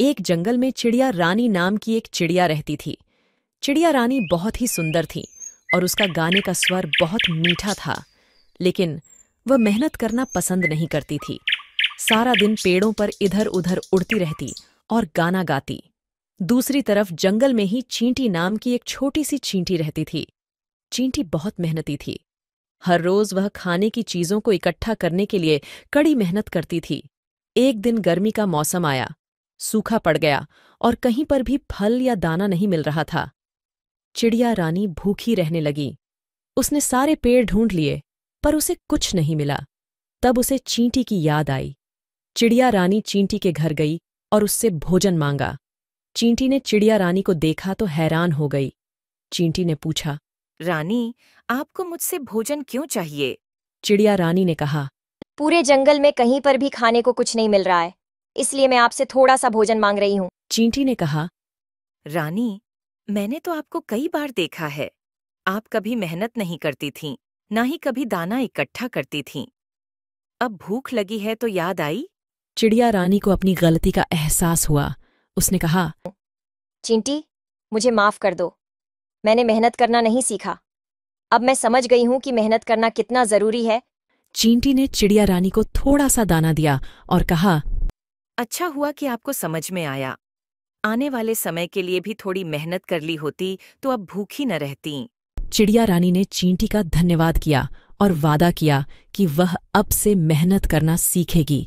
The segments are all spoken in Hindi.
एक जंगल में चिड़िया रानी नाम की एक चिड़िया रहती थी चिड़िया रानी बहुत ही सुंदर थी और उसका गाने का स्वर बहुत मीठा था लेकिन वह मेहनत करना पसंद नहीं करती थी सारा दिन पेड़ों पर इधर उधर उड़ती रहती और गाना गाती दूसरी तरफ जंगल में ही चींटी नाम की एक छोटी सी चींटी रहती थी चींटी बहुत मेहनती थी हर रोज वह खाने की चीजों को इकट्ठा करने के लिए कड़ी मेहनत करती थी एक दिन गर्मी का मौसम आया सूखा पड़ गया और कहीं पर भी फल या दाना नहीं मिल रहा था चिड़िया रानी भूखी रहने लगी उसने सारे पेड़ ढूंढ लिए पर उसे कुछ नहीं मिला तब उसे चींटी की याद आई चिड़िया रानी चींटी के घर गई और उससे भोजन मांगा चींटी ने चिड़िया रानी को देखा तो हैरान हो गई चींटी ने पूछा रानी आपको मुझसे भोजन क्यों चाहिए चिड़िया रानी ने कहा पूरे जंगल में कहीं पर भी खाने को कुछ नहीं मिल रहा है इसलिए मैं आपसे थोड़ा सा भोजन मांग रही हूँ चींटी ने कहा रानी मैंने तो आपको कई बार देखा है आप कभी मेहनत नहीं करती थीं, ना ही कभी दाना इकट्ठा करती थीं। अब भूख लगी है तो याद आई चिड़िया रानी को अपनी गलती का एहसास हुआ उसने कहा चिंटी मुझे माफ कर दो मैंने मेहनत करना नहीं सीखा अब मैं समझ गई हूँ कि मेहनत करना कितना जरूरी है चींटी ने चिड़िया रानी को थोड़ा सा दाना दिया और कहा अच्छा हुआ कि आपको समझ में आया आने वाले समय के लिए भी थोड़ी मेहनत कर ली होती तो अब भूखी न रहती चिड़िया रानी ने चींटी का धन्यवाद किया और वादा किया कि वह अब से मेहनत करना सीखेगी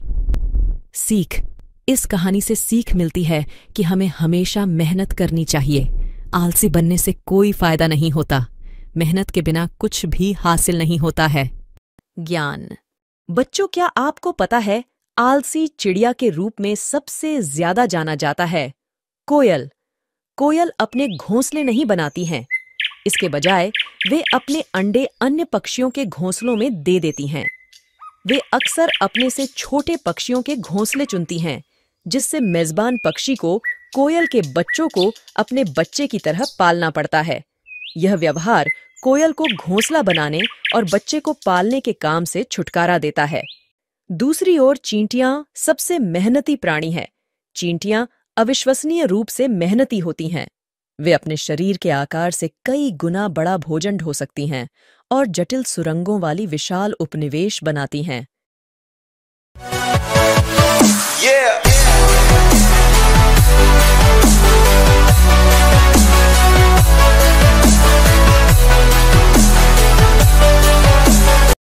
सीख इस कहानी से सीख मिलती है कि हमें हमेशा मेहनत करनी चाहिए आलसी बनने से कोई फायदा नहीं होता मेहनत के बिना कुछ भी हासिल नहीं होता है ज्ञान बच्चों क्या आपको पता है आलसी चिड़िया के रूप में सबसे ज्यादा जाना जाता है कोयल कोयल अपने घोंसले नहीं बनाती हैं इसके बजाय वे अपने अंडे अन्य पक्षियों के घोंसलों में दे देती हैं वे अक्सर अपने से छोटे पक्षियों के घोंसले चुनती हैं जिससे मेजबान पक्षी को कोयल के बच्चों को अपने बच्चे की तरह पालना पड़ता है यह व्यवहार कोयल को घोंसला बनाने और बच्चे को पालने के काम से छुटकारा देता है दूसरी ओर चींटियां सबसे मेहनती प्राणी है चींटियां अविश्वसनीय रूप से मेहनती होती हैं वे अपने शरीर के आकार से कई गुना बड़ा भोजन ढो सकती हैं और जटिल सुरंगों वाली विशाल उपनिवेश बनाती हैं yeah!